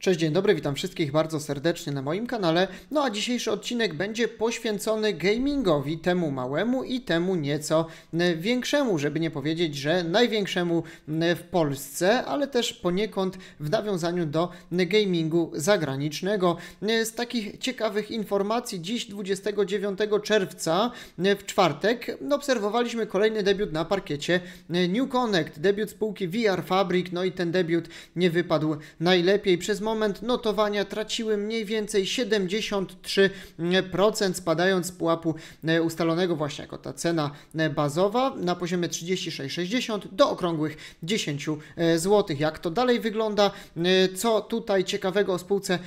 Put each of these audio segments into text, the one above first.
Cześć, dzień dobry, witam wszystkich bardzo serdecznie na moim kanale. No a dzisiejszy odcinek będzie poświęcony gamingowi, temu małemu i temu nieco większemu, żeby nie powiedzieć, że największemu w Polsce, ale też poniekąd w nawiązaniu do gamingu zagranicznego. Z takich ciekawych informacji dziś 29 czerwca w czwartek obserwowaliśmy kolejny debiut na parkiecie New Connect, debiut spółki VR Fabric, no i ten debiut nie wypadł najlepiej przez moment notowania traciły mniej więcej 73%, spadając z pułapu e, ustalonego właśnie jako ta cena e, bazowa na poziomie 36,60 do okrągłych 10 e, zł. Jak to dalej wygląda? Co tutaj ciekawego o spółce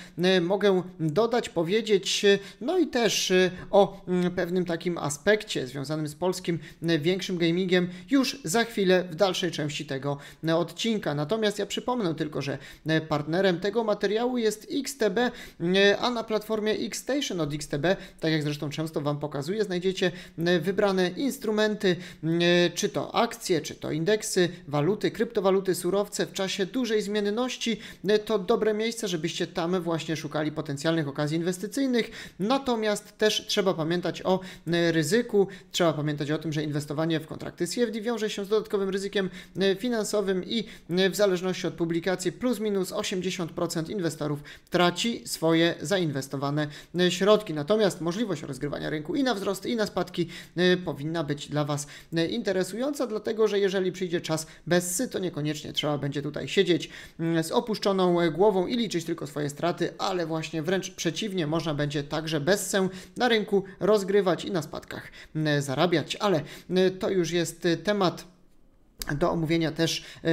mogę dodać, powiedzieć? No i też o mm, pewnym takim aspekcie związanym z polskim większym gamingiem już za chwilę w dalszej części tego odcinka. Natomiast ja przypomnę tylko, że partnerem tego materiału jest XTB, e, a na platformie XStation od XTB, tak jak zresztą często Wam pokazuję, znajdziecie e, wybrane instrumenty, e, czy to akcje, czy to indeksy, waluty, kryptowaluty, surowce w czasie dużej zmienności. To dobre miejsce, żebyście tam właśnie szukali potencjalnych okazji inwestycyjnych. Natomiast też trzeba pamiętać o ryzyku, trzeba pamiętać o tym, że inwestowanie w kontrakty CFD wiąże się z dodatkowym ryzykiem finansowym i w zależności od publikacji plus minus 80% inwestorów traci swoje zainwestowane e, środki. Natomiast możliwość rozgrywania rynku i na wzrost i na spadki e, powinna być dla Was e, interesująca, dlatego że jeżeli przyjdzie czas bez sy, to niekoniecznie trzeba będzie tutaj siedzieć z opuszczoną głową i liczyć tylko swoje straty, ale właśnie wręcz przeciwnie, można będzie także bez sy na rynku rozgrywać i na spadkach zarabiać, ale to już jest temat do omówienia też e,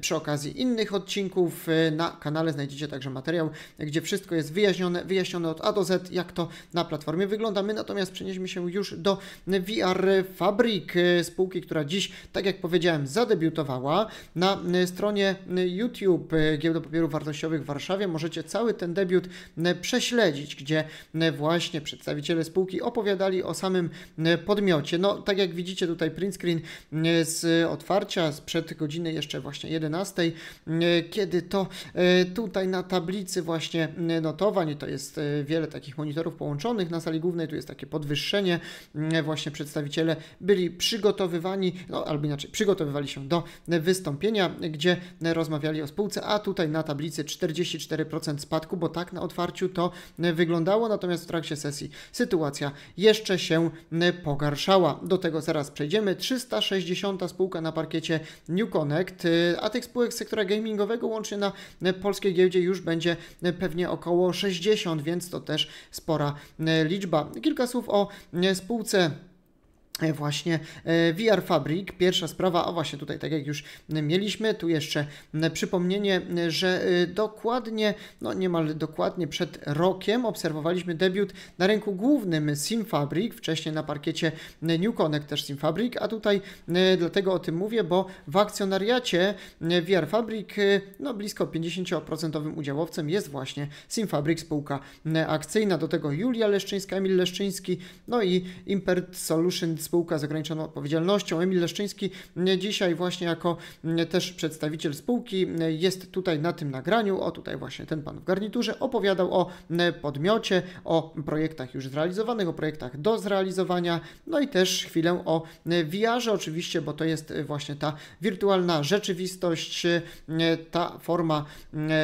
przy okazji innych odcinków. E, na kanale znajdziecie także materiał, gdzie wszystko jest wyjaśnione, wyjaśnione od A do Z, jak to na platformie wygląda. My natomiast przenieśmy się już do VR Fabric, e, spółki, która dziś, tak jak powiedziałem, zadebiutowała. Na stronie YouTube Giełdy Papierów Wartościowych w Warszawie możecie cały ten debiut prześledzić, gdzie właśnie przedstawiciele spółki opowiadali o samym podmiocie. No, tak jak widzicie tutaj print screen z otwarciem wsparcia sprzed godziny jeszcze właśnie 11, e, kiedy to e, tutaj na tablicy właśnie e, notowań, to jest wiele takich monitorów połączonych na sali głównej, tu jest takie podwyższenie, właśnie przedstawiciele byli przygotowywani, no albo inaczej, przygotowywali się do wystąpienia, gdzie rozmawiali o spółce, a tutaj na tablicy 44% spadku, bo tak na otwarciu to wyglądało, natomiast w trakcie sesji sytuacja jeszcze się pogarszała. Do tego zaraz przejdziemy. 360 spółka na parkiecie świecie New Connect, y, a tych spółek z sektora gamingowego łącznie na y, polskiej giełdzie już będzie y, pewnie około 60, więc to też spora liczba. Kilka słów o spółce E, właśnie e, VR Fabric. Pierwsza sprawa, a właśnie tutaj, tak jak już mieliśmy, tu jeszcze przypomnienie, że e, dokładnie, no niemal dokładnie przed rokiem obserwowaliśmy debiut na rynku głównym Sim Fabric, wcześniej na parkiecie New Connect też Sim Fabric, a tutaj dlatego o tym mówię, bo w akcjonariacie VR Fabric, no blisko 50% udziałowcem jest właśnie Sim Fabric, spółka akcyjna, do tego Julia Leszczyńska, Emil Leszczyński, no i Impert Solutions spółka z ograniczoną odpowiedzialnością. Emil Leszczyński dzisiaj właśnie jako mm, też przedstawiciel spółki mm, jest tutaj na tym nagraniu, o tutaj właśnie ten pan w garniturze, opowiadał o mm, podmiocie, o projektach już zrealizowanych, o projektach do zrealizowania, no i też chwilę o VR-ze oczywiście, bo to jest właśnie ta wirtualna rzeczywistość, ta forma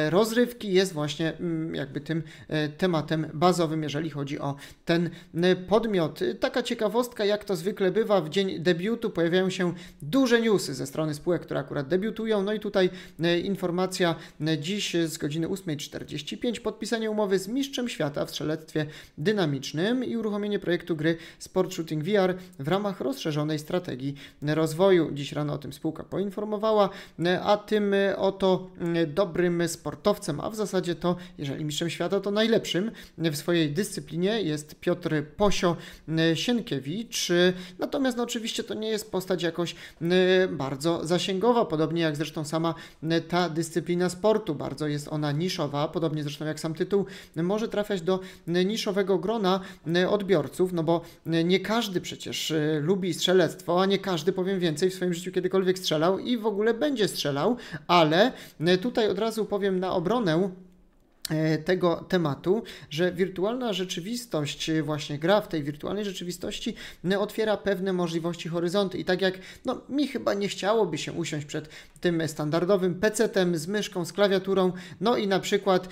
rozrywki jest właśnie jakby tym e, tematem bazowym, jeżeli chodzi o ten podmiot. Taka ciekawostka, jak to zwykle zwykle bywa, w dzień debiutu pojawiają się duże newsy ze strony spółek, które akurat debiutują. No i tutaj e, informacja e, dziś z godziny 8.45. Podpisanie umowy z mistrzem świata w strzelectwie dynamicznym i uruchomienie projektu gry Sport Shooting VR w ramach rozszerzonej strategii rozwoju. Dziś rano o tym spółka poinformowała, e, a tym oto dobrym sportowcem, a w zasadzie to, jeżeli mistrzem świata, to najlepszym w swojej dyscyplinie jest Piotr Posio Sienkiewicz. Natomiast no, oczywiście to nie jest postać jakoś y, bardzo zasięgowa, podobnie jak zresztą sama y, ta dyscyplina sportu. Bardzo jest ona niszowa, podobnie zresztą jak sam tytuł, może trafiać do y, niszowego grona odbiorców, no bo nie każdy przecież lubi strzelectwo, a nie każdy, powiem więcej, w swoim życiu kiedykolwiek strzelał i w ogóle będzie strzelał, ale tutaj od razu powiem na obronę E, tego tematu, że wirtualna rzeczywistość, e, właśnie gra w tej wirtualnej rzeczywistości otwiera pewne możliwości, horyzonty i tak jak no, mi chyba nie chciałoby się usiąść przed tym standardowym PC-tem z myszką, z klawiaturą, no i na przykład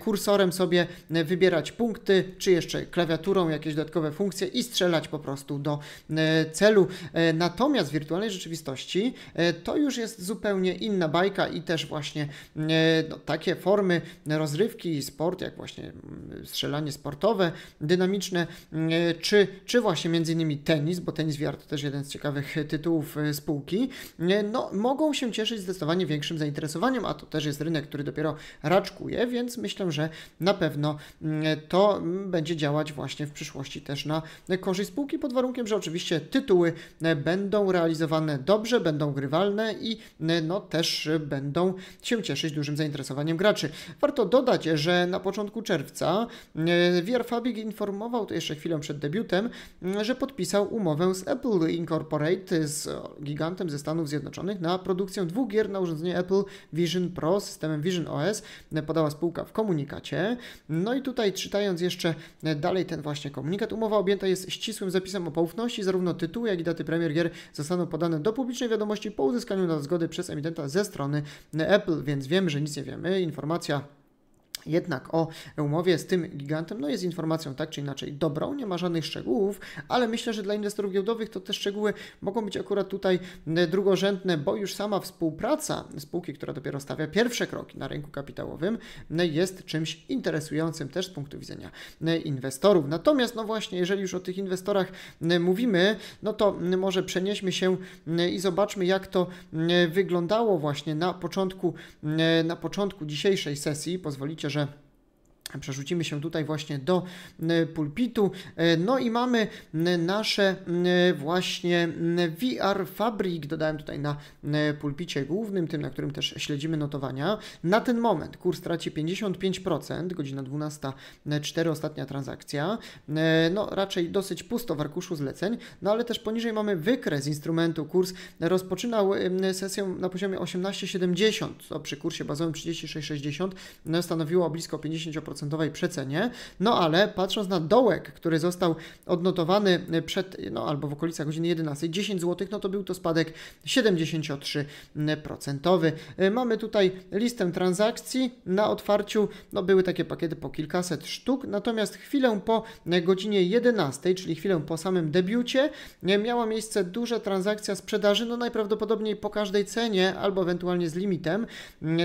kursorem sobie wybierać punkty, czy jeszcze klawiaturą jakieś dodatkowe funkcje i strzelać po prostu do celu. E, natomiast w wirtualnej rzeczywistości to już jest zupełnie inna bajka i też właśnie no, takie formy rozrywki rozgrywki, sport, jak właśnie mm, strzelanie sportowe, dynamiczne, mm, e, czy, czy właśnie między innymi tenis, bo tenis VR to też jeden z ciekawych e, tytułów e, spółki, no, mogą się cieszyć zdecydowanie większym zainteresowaniem, a to też jest rynek, który dopiero raczkuje, więc myślę, że na pewno mm, to będzie działać właśnie w przyszłości też na korzyść spółki, pod warunkiem, że oczywiście tytuły będą realizowane dobrze, będą grywalne i no, też będą się cieszyć dużym zainteresowaniem graczy. Warto dodać, że na początku czerwca e, Fabric informował, to jeszcze chwilę przed debiutem, e, że podpisał umowę z Apple Incorporated, z gigantem ze Stanów Zjednoczonych, na produkcję dwóch gier na urządzenie Apple Vision Pro z systemem Vision OS, e, podała spółka w komunikacie. No i tutaj czytając jeszcze dalej ten właśnie komunikat, umowa objęta jest ścisłym zapisem o poufności, zarówno tytuły, jak i daty premier gier zostaną podane do publicznej wiadomości po uzyskaniu na zgody przez emitenta ze strony Apple, więc wiemy, że nic nie wiemy. Informacja jednak o umowie z tym gigantem no jest informacją tak czy inaczej dobrą, nie ma żadnych szczegółów, ale myślę, że dla inwestorów giełdowych to te szczegóły mogą być akurat tutaj e, drugorzędne, bo już sama współpraca spółki, która dopiero stawia pierwsze kroki na rynku kapitałowym, e, jest czymś interesującym też z punktu widzenia e, inwestorów. Natomiast no właśnie, jeżeli już o tych inwestorach mówimy, no to może przenieśmy się i zobaczmy jak to wyglądało właśnie na początku na początku dzisiejszej sesji. Pozwolicie, że że Przerzucimy się tutaj właśnie do pulpitu. E, no i mamy nasze właśnie VR Fabrik. Dodałem tutaj na pulpicie głównym, tym na którym też śledzimy notowania. Na ten moment kurs traci 55%, godzina 12.04, ostatnia transakcja. E, no raczej dosyć pusto w arkuszu zleceń, no ale też poniżej mamy wykres instrumentu. Kurs rozpoczynał e, sesję na poziomie 18,70, co przy kursie bazowym 36,60 no, stanowiło blisko 50% procentowej przecenie, no ale patrząc na dołek, który został odnotowany przed, no albo w okolicach godziny 11, 10 zł, no to był to spadek 73%. Mamy tutaj listę transakcji na otwarciu, no były takie pakiety po kilkaset sztuk, natomiast chwilę po godzinie 11, czyli chwilę po samym debiucie, miała miejsce duża transakcja sprzedaży, no najprawdopodobniej po każdej cenie albo ewentualnie z limitem.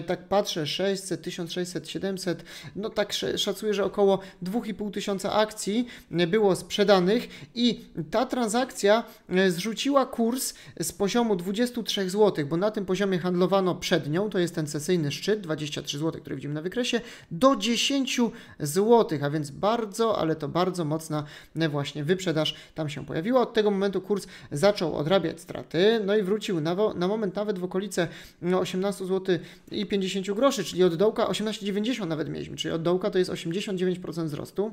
Tak patrzę, 600, 1600, 700, no tak szacuje, że około 2,5 tysiąca akcji e, było sprzedanych i ta transakcja e, zrzuciła kurs z poziomu 23 zł, bo na tym poziomie handlowano przed nią, to jest ten sesyjny szczyt, 23 zł, który widzimy na wykresie, do 10 zł, a więc bardzo, ale to bardzo mocna e, właśnie wyprzedaż tam się pojawiła. Od tego momentu kurs zaczął odrabiać straty, no i wrócił na, na moment nawet w okolice 18 no, zł i 50 groszy, czyli od dołka 18,90 nawet mieliśmy, czyli od dołka to jest 89% wzrostu.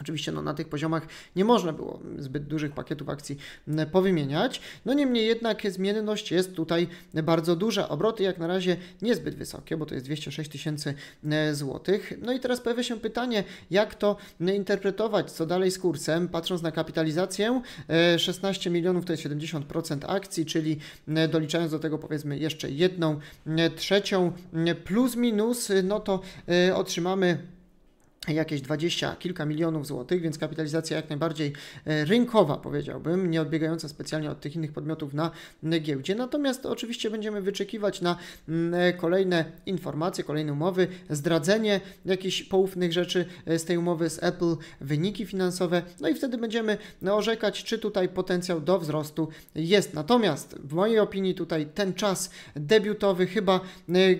Oczywiście no, na tych poziomach nie można było zbyt dużych pakietów akcji mm, powymieniać. No niemniej jednak zmienność jest tutaj bardzo duża. Obroty jak na razie niezbyt wysokie, bo to jest 206 tysięcy e, złotych. No i teraz pojawia się pytanie, jak to interpretować, co dalej z kursem. Patrząc na kapitalizację, 16 e, milionów to jest 70% akcji, czyli e, doliczając do tego powiedzmy jeszcze jedną trzecią plus minus, no to otrzymamy jakieś dwadzieścia kilka milionów złotych, więc kapitalizacja jak najbardziej e, rynkowa, powiedziałbym, nie odbiegająca specjalnie od tych innych podmiotów na giełdzie. Natomiast oczywiście będziemy wyczekiwać na mm, e, kolejne informacje, kolejne umowy, zdradzenie jakichś poufnych rzeczy e, z tej umowy z Apple, wyniki finansowe, no i wtedy będziemy no, orzekać, czy tutaj potencjał do wzrostu jest. Natomiast w mojej opinii tutaj ten czas debiutowy chyba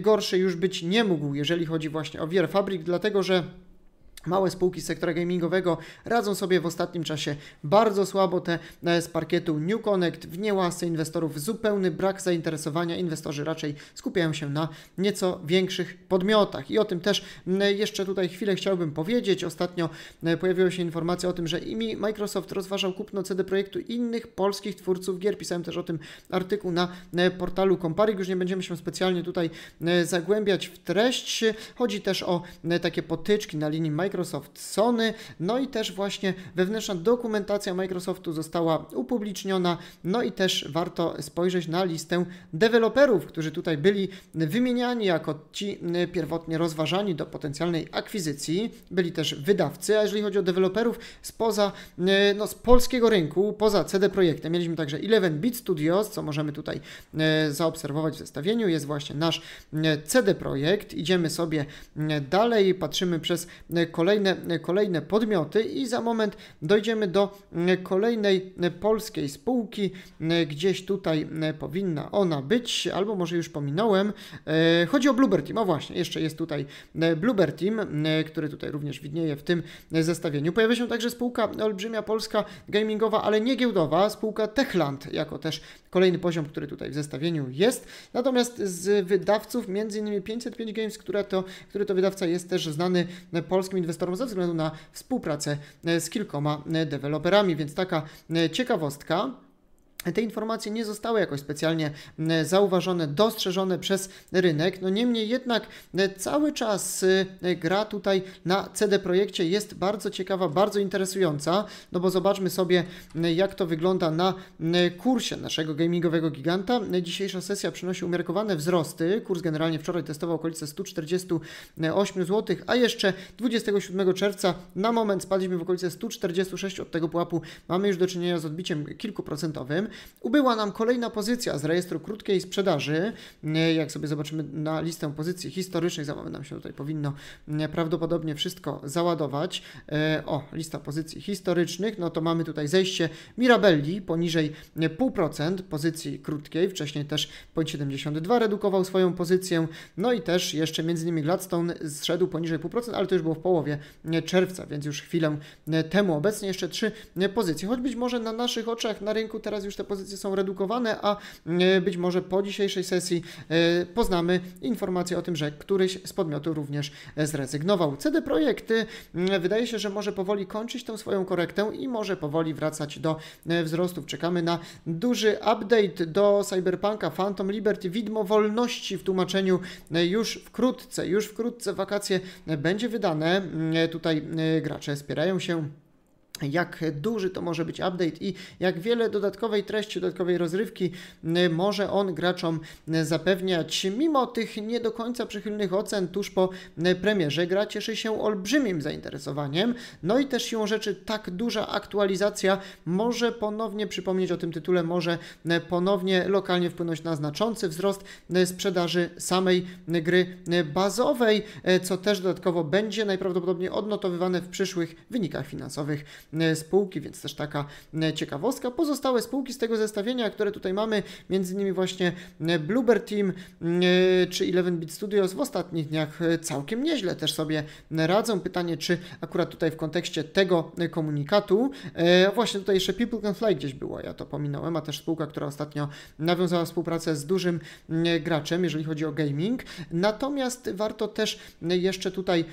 gorszy już być nie mógł, jeżeli chodzi właśnie o Wier Fabrik, dlatego że Małe spółki z sektora gamingowego radzą sobie w ostatnim czasie bardzo słabo. Te e, z parkietu New Connect w niełasce inwestorów zupełny brak zainteresowania. Inwestorzy raczej skupiają się na nieco większych podmiotach. I o tym też jeszcze tutaj chwilę chciałbym powiedzieć. Ostatnio e, pojawiła się informacja o tym, że imi Microsoft rozważał kupno CD Projektu innych polskich twórców gier. Pisałem też o tym artykuł na e, portalu Comparig. Już nie będziemy się specjalnie tutaj zagłębiać w treść. Chodzi też o takie potyczki na linii Microsoft Microsoft Sony. No i też właśnie wewnętrzna dokumentacja Microsoftu została upubliczniona. No i też warto spojrzeć na listę deweloperów, którzy tutaj byli wymieniani jako ci y, pierwotnie rozważani do potencjalnej akwizycji. Byli też wydawcy, a jeżeli chodzi o deweloperów spoza, y, no, z polskiego rynku, poza CD Projektem, mieliśmy także 11-bit Studios, co możemy tutaj y, zaobserwować w zestawieniu. Jest właśnie nasz CD Projekt. Idziemy sobie dalej, patrzymy przez kolejne kolejne, kolejne podmioty i za moment dojdziemy do kolejnej polskiej spółki. Gdzieś tutaj powinna ona być, albo może już pominąłem. E, chodzi o Bluebird Team. O właśnie, jeszcze jest tutaj Bluebird Team, który tutaj również widnieje w tym zestawieniu. Pojawia się także spółka Olbrzymia Polska Gamingowa, ale nie giełdowa, spółka Techland, jako też kolejny poziom, który tutaj w zestawieniu jest. Natomiast z wydawców, m.in. 505 Games, które to, który to wydawca jest też znany polskim inwestorom, inwestorów ze względu na współpracę e, z kilkoma e, deweloperami, więc taka e, ciekawostka te informacje nie zostały jakoś specjalnie zauważone, dostrzeżone przez rynek. No niemniej jednak cały czas y, gra tutaj na CD Projekcie jest bardzo ciekawa, bardzo interesująca, no bo zobaczmy sobie jak to wygląda na kursie naszego gamingowego giganta. Dzisiejsza sesja przynosi umiarkowane wzrosty. Kurs generalnie wczoraj testował okolice 148 zł, a jeszcze 27 czerwca na moment spadliśmy w okolice 146 od tego pułapu. Mamy już do czynienia z odbiciem kilkuprocentowym ubyła nam kolejna pozycja z rejestru krótkiej sprzedaży. Jak sobie zobaczymy na listę pozycji historycznych, za nam się tutaj powinno prawdopodobnie wszystko załadować. E, o, lista pozycji historycznych, no to mamy tutaj zejście Mirabelli poniżej 0,5% pozycji krótkiej, wcześniej też 0,72 redukował swoją pozycję, no i też jeszcze między innymi Gladstone zszedł poniżej 0,5%, ale to już było w połowie czerwca, więc już chwilę temu. Obecnie jeszcze trzy pozycje, choć być może na naszych oczach na rynku teraz już te te pozycje są redukowane, a e, być może po dzisiejszej sesji e, poznamy informację o tym, że któryś z podmiotów również e, zrezygnował. CD Projekt wydaje się, że może powoli kończyć tą swoją korektę i może powoli wracać do wzrostów. Czekamy na duży update do Cyberpunka Phantom Liberty, widmo wolności w tłumaczeniu już wkrótce, już wkrótce wakacje będzie wydane. Tutaj gracze spierają się jak duży to może być update i jak wiele dodatkowej treści, dodatkowej rozrywki y, może on graczom y, zapewniać. Mimo tych nie do końca przychylnych ocen tuż po y, premierze gra cieszy się olbrzymim zainteresowaniem. No i też siłą rzeczy tak duża aktualizacja może ponownie przypomnieć o tym tytule, może ponownie lokalnie wpłynąć na znaczący wzrost sprzedaży samej gry bazowej, co też dodatkowo będzie najprawdopodobniej odnotowywane w przyszłych wynikach finansowych E, spółki, więc też taka e, ciekawostka. Pozostałe spółki z tego zestawienia, które tutaj mamy, między innymi właśnie e, Bluebird Team czy 11-bit Studios w ostatnich dniach całkiem nieźle też sobie radzą. Pytanie, czy akurat tutaj w kontekście tego komunikatu, właśnie tutaj jeszcze People Can Fly gdzieś było, ja to pominąłem, a też spółka, która ostatnio nawiązała współpracę z dużym graczem, jeżeli chodzi o gaming. Natomiast warto też jeszcze tutaj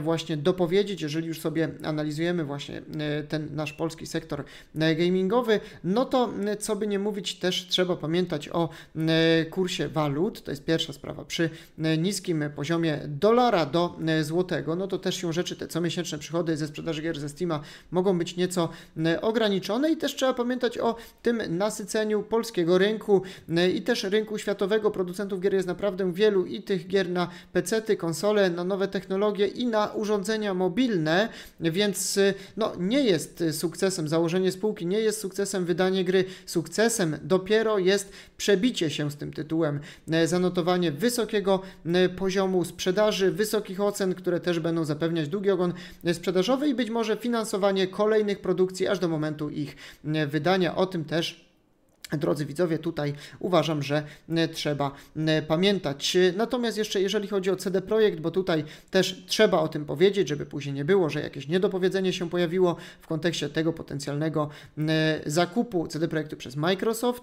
właśnie dopowiedzieć, jeżeli już sobie analizujemy właśnie ten nasz polski sektor e, gamingowy, no to e, co by nie mówić, też trzeba pamiętać o e, kursie walut, to jest pierwsza sprawa. Przy niskim poziomie dolara do złotego, no to też się rzeczy, te comiesięczne przychody ze sprzedaży gier ze Steama mogą być nieco ograniczone i też trzeba pamiętać o tym nasyceniu polskiego rynku i też rynku światowego. Producentów gier jest naprawdę wielu i tych gier na ty konsole, na nowe technologie i na urządzenia mobilne, więc no nie jest jest sukcesem, założenie spółki nie jest sukcesem, wydanie gry sukcesem dopiero jest przebicie się z tym tytułem, e, zanotowanie wysokiego e, poziomu sprzedaży, wysokich ocen, które też będą zapewniać długi ogon e, sprzedażowy i być może finansowanie kolejnych produkcji aż do momentu ich wydania. O tym też Drodzy widzowie, tutaj uważam, że e, trzeba e, pamiętać. E, natomiast jeszcze jeżeli chodzi o CD Projekt, bo tutaj też trzeba o tym powiedzieć, żeby później nie było, że jakieś niedopowiedzenie się pojawiło w kontekście tego potencjalnego zakupu CD Projektu przez Microsoft.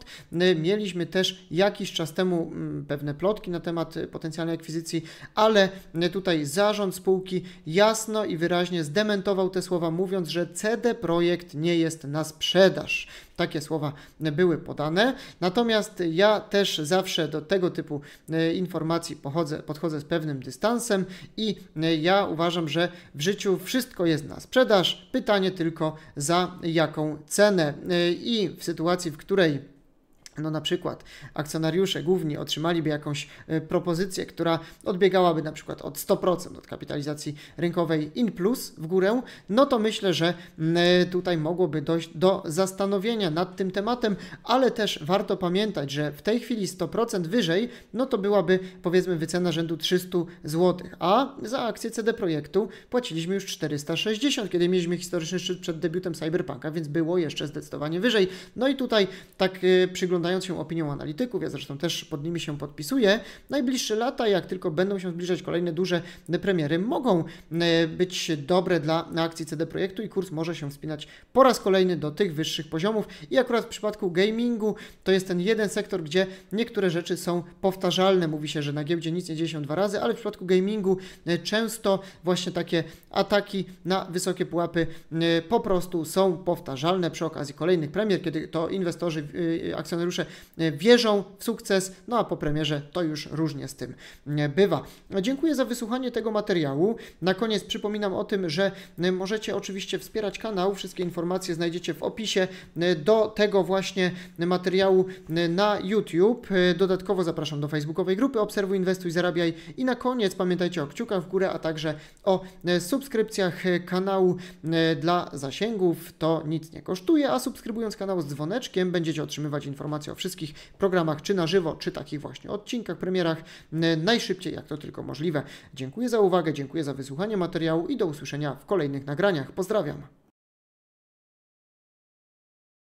Mieliśmy też jakiś czas temu mm, pewne plotki na temat potencjalnej akwizycji, ale tutaj zarząd spółki jasno i wyraźnie zdementował te słowa, mówiąc, że CD Projekt nie jest na sprzedaż. Takie słowa były podane. Natomiast ja też zawsze do tego typu e, informacji pochodzę, podchodzę z pewnym dystansem i e, ja uważam, że w życiu wszystko jest na sprzedaż. Pytanie tylko za jaką cenę e, i w sytuacji, w której no na przykład akcjonariusze główni otrzymaliby jakąś e, propozycję, która odbiegałaby na przykład od 100% od kapitalizacji rynkowej in plus w górę, no to myślę, że e, tutaj mogłoby dojść do zastanowienia nad tym tematem, ale też warto pamiętać, że w tej chwili 100% wyżej, no to byłaby powiedzmy wycena rzędu 300 zł, a za akcję CD Projektu płaciliśmy już 460, kiedy mieliśmy historyczny szczyt przed debiutem Cyberpunka, więc było jeszcze zdecydowanie wyżej. No i tutaj tak e, przyglądamy przyglądając się opiniom analityków, ja zresztą też pod nimi się podpisuję, najbliższe lata, jak tylko będą się zbliżać kolejne duże premiery, mogą e, być dobre dla akcji CD Projektu i kurs może się wspinać po raz kolejny do tych wyższych poziomów. I akurat w przypadku gamingu to jest ten jeden sektor, gdzie niektóre rzeczy są powtarzalne. Mówi się, że na giełdzie nic nie dzieje się dwa razy, ale w przypadku gamingu e, często właśnie takie ataki na wysokie pułapy e, po prostu są powtarzalne przy okazji kolejnych premier, kiedy to inwestorzy, akcjonariusze E, wierzą w sukces, no a po premierze to już różnie z tym e, bywa. Dziękuję za wysłuchanie tego materiału. Na koniec przypominam o tym, że e, możecie oczywiście wspierać kanał. Wszystkie informacje znajdziecie w opisie do tego właśnie materiału na YouTube. Dodatkowo zapraszam do facebookowej grupy Obserwuj, Inwestuj, Zarabiaj i na koniec pamiętajcie o kciukach w górę, a także o subskrypcjach kanału dla zasięgów. To nic nie kosztuje, a subskrybując kanał z dzwoneczkiem będziecie otrzymywać informacje informacje o wszystkich programach, czy na żywo, czy takich właśnie odcinkach, premierach, najszybciej jak to tylko możliwe. Dziękuję za uwagę, dziękuję za wysłuchanie materiału i do usłyszenia w kolejnych nagraniach. Pozdrawiam.